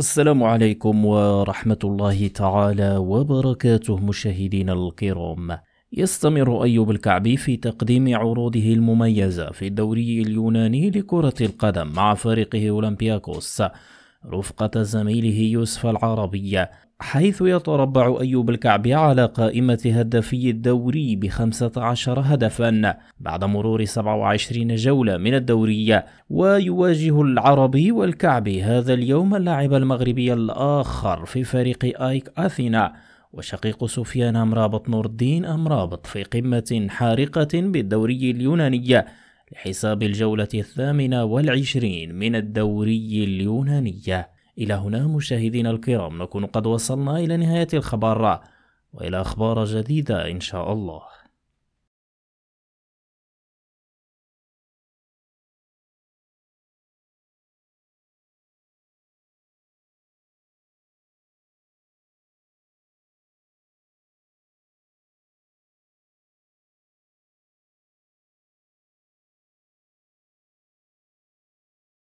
السلام عليكم ورحمة الله تعالى وبركاته مشاهدينا الكرام يستمر أيوب الكعبي في تقديم عروضه المميزة في الدوري اليوناني لكرة القدم مع فريقه أولمبياكوس رفقة زميله يوسف العربي حيث يتربع أيوب الكعبي على قائمة هدفي الدوري بخمسة عشر هدفا بعد مرور 27 جولة من الدوري ويواجه العربي والكعبي هذا اليوم اللاعب المغربي الآخر في فريق آيك أثينا وشقيق سفيان أمرابط نور الدين أمرابط في قمة حارقة بالدوري اليوناني لحساب الجولة الثامنة والعشرين من الدوري اليونانية إلى هنا مشاهدين الكرام نكون قد وصلنا إلى نهاية الخبر وإلى أخبار جديدة إن شاء الله